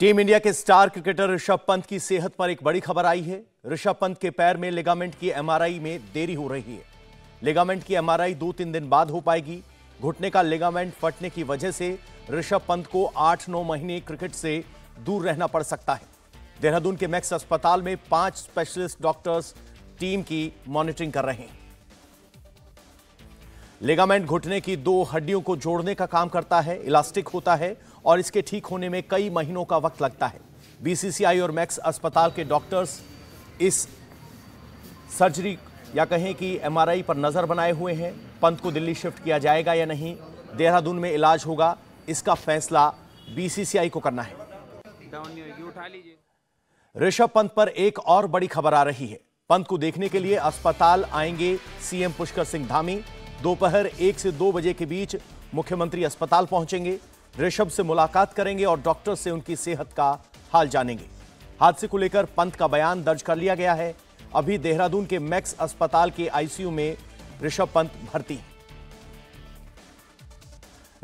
team India के star cricketer Rishabh Pant की सेहत पर एक बड़ी खबर आई है ऋषभ पंत के पैर में लेगामेंट की एमआरआई में देरी हो रही है लेगामेंट की एमआरआई दो तीन दिन बाद हो पाएगी घुटने का लेगामेंट फटने की वजह से ऋषभ पंत को आठ नौ महीने क्रिकेट से दूर रहना पड़ सकता है देहरादून के मैक्स अस्पताल में पांच स्पेशलिस्ट डॉक्टर्स टीम की मॉनिटरिंग कर रहे हैं लेगामेंट घुटने की दो हड्डियों को जोड़ने का काम करता है इलास्टिक होता है और इसके ठीक होने में कई महीनों का वक्त लगता है बीसीसीआई और मैक्स अस्पताल के डॉक्टर्स इस सर्जरी या कहें कि एमआरआई पर नज़र बनाए हुए हैं पंत को दिल्ली शिफ्ट किया जाएगा या नहीं देहरादून में इलाज होगा इसका फैसला बीसीसीआई को करना है ऋषभ पंत पर एक और बड़ी खबर आ रही है पंत को देखने के लिए अस्पताल आएंगे सीएम पुष्कर सिंह धामी दोपहर एक से दो बजे के बीच मुख्यमंत्री अस्पताल पहुंचेंगे ऋषभ से मुलाकात करेंगे और डॉक्टर से उनकी सेहत का हाल जानेंगे हादसे को लेकर पंत का बयान दर्ज कर लिया गया है अभी देहरादून के मैक्स अस्पताल के आईसीयू में ऋषभ पंत भर्ती हैं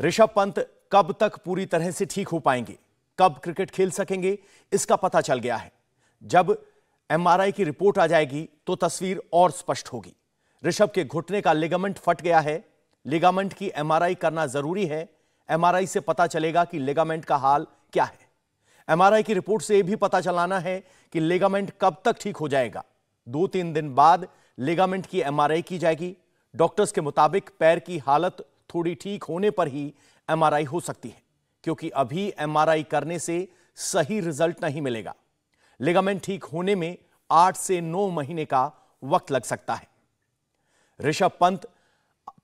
ऋषभ पंत कब तक पूरी तरह से ठीक हो पाएंगे कब क्रिकेट खेल सकेंगे इसका पता चल गया है जब एमआरआई की रिपोर्ट आ जाएगी तो तस्वीर और स्पष्ट होगी ऋषभ के घुटने का लिगामेंट फट गया है लिगामेंट की एमआरआई करना जरूरी है एमआरआई से पता चलेगा कि लिगामेंट का हाल क्या है एमआरआई की रिपोर्ट से यह भी पता चलाना है कि लिगामेंट कब तक ठीक हो जाएगा दो तीन दिन बाद लिगामेंट की एमआरआई की जाएगी डॉक्टर्स के मुताबिक पैर की हालत थोड़ी ठीक होने पर ही एमआरआई हो सकती है क्योंकि अभी एमआरआई करने से सही रिजल्ट नहीं मिलेगा लिगामेंट ठीक होने में आठ से नौ महीने का वक्त लग सकता है ऋषभ पंत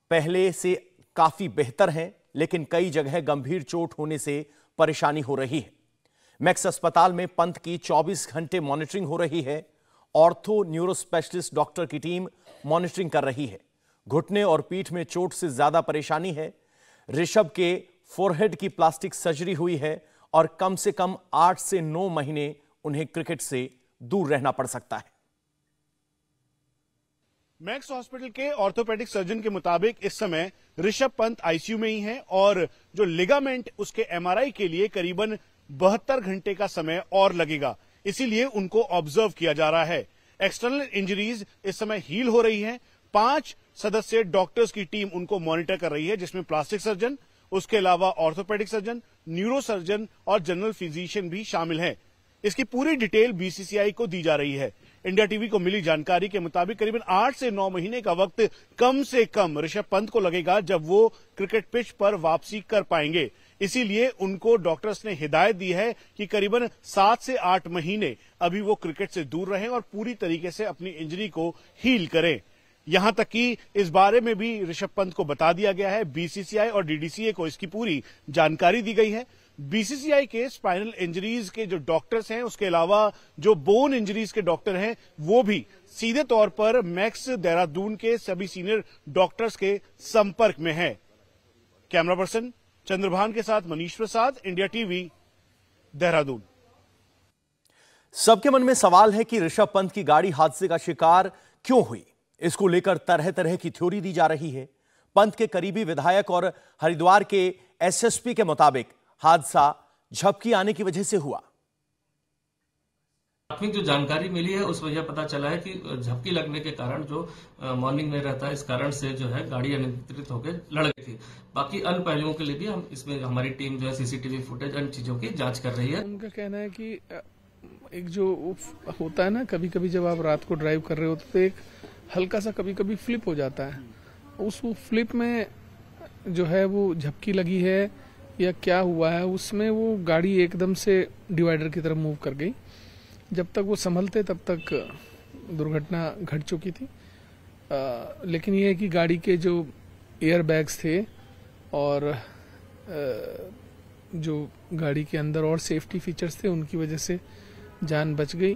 पहले से काफी बेहतर हैं लेकिन कई जगह गंभीर चोट होने से परेशानी हो रही है मैक्स अस्पताल में पंत की 24 घंटे मॉनिटरिंग हो रही है ऑर्थो न्यूरो स्पेशलिस्ट डॉक्टर की टीम मॉनिटरिंग कर रही है घुटने और पीठ में चोट से ज्यादा परेशानी है ऋषभ के फोरहेड की प्लास्टिक सर्जरी हुई है और कम से कम आठ से नौ महीने उन्हें क्रिकेट से दूर रहना पड़ सकता है मैक्स हॉस्पिटल के ऑर्थोपेडिक सर्जन के मुताबिक इस समय ऋषभ पंत आईसीयू में ही हैं और जो लिगामेंट उसके एमआरआई के लिए करीबन बहत्तर घंटे का समय और लगेगा इसीलिए उनको ऑब्जर्व किया जा रहा है एक्सटर्नल इंजरीज इस समय हील हो रही हैं पांच सदस्य डॉक्टर्स की टीम उनको मॉनिटर कर रही है जिसमें प्लास्टिक सर्जन उसके अलावा ऑर्थोपेडिक सर्जन न्यूरो सर्जन और जनरल फिजिशियन भी शामिल हैं इसकी पूरी डिटेल बीसीसीआई को दी जा रही है इंडिया टीवी को मिली जानकारी के मुताबिक करीबन आठ से नौ महीने का वक्त कम से कम ऋषभ पंत को लगेगा जब वो क्रिकेट पिच पर वापसी कर पाएंगे इसीलिए उनको डॉक्टर्स ने हिदायत दी है कि करीबन सात से आठ महीने अभी वो क्रिकेट से दूर रहें और पूरी तरीके से अपनी इंजरी को हील करें यहां तक कि इस बारे में भी ऋषभ पंत को बता दिया गया है बीसीसीआई और डीडीसीए को इसकी पूरी जानकारी दी गई है बीसीसीआई के स्पाइनल इंजरीज के जो डॉक्टर्स हैं उसके अलावा जो बोन इंजरीज के डॉक्टर हैं वो भी सीधे तौर पर मैक्स देहरादून के सभी सीनियर डॉक्टर्स के संपर्क में हैं कैमरा पर्सन चंद्रभान के साथ मनीष प्रसाद इंडिया टीवी देहरादून सबके मन में सवाल है कि ऋषभ पंत की गाड़ी हादसे का शिकार क्यों हुई इसको लेकर तरह तरह की थ्योरी दी जा रही है पंत के करीबी विधायक और हरिद्वार के एसएसपी के मुताबिक हादसा झपकी आने की वजह से हुआ प्राथमिक जो जानकारी मिली है उसमें यह पता चला है कि झपकी लगने के कारण जो मॉर्निंग में रहता है इस कारण से जो है गाड़ी अनियंत्रित होकर लड़ गई थी बाकी अन्य पहलुओं के लिए भी हम इसमें हमारी टीम जो है सीसीटीवी फुटेज अन्य चीजों की जांच कर रही है उनका कहना है कि एक जो होता है ना कभी कभी जब आप रात को ड्राइव कर रहे होते तो एक हल्का सा कभी कभी फ्लिप हो जाता है उस फ्लिप में जो है वो झपकी लगी है या क्या हुआ है उसमें वो गाड़ी एकदम से डिवाइडर की तरफ मूव कर गई जब तक वो संभलते तब तक दुर्घटना घट चुकी थी आ, लेकिन यह है कि गाड़ी के जो एयर बैग्स थे और आ, जो गाड़ी के अंदर और सेफ्टी फीचर्स थे उनकी वजह से जान बच गई